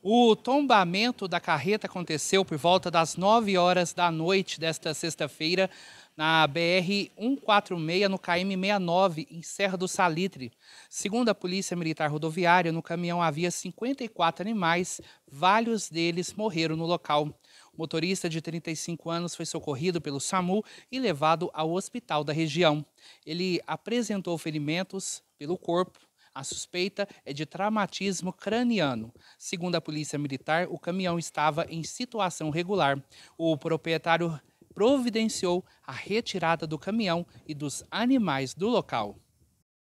O tombamento da carreta aconteceu por volta das 9 horas da noite desta sexta-feira na BR 146 no KM 69 em Serra do Salitre. Segundo a Polícia Militar Rodoviária, no caminhão havia 54 animais, vários deles morreram no local O motorista de 35 anos foi socorrido pelo SAMU e levado ao hospital da região. Ele apresentou ferimentos pelo corpo a suspeita é de traumatismo craniano. Segundo a Polícia Militar, o caminhão estava em situação regular. O proprietário providenciou a retirada do caminhão e dos animais do local.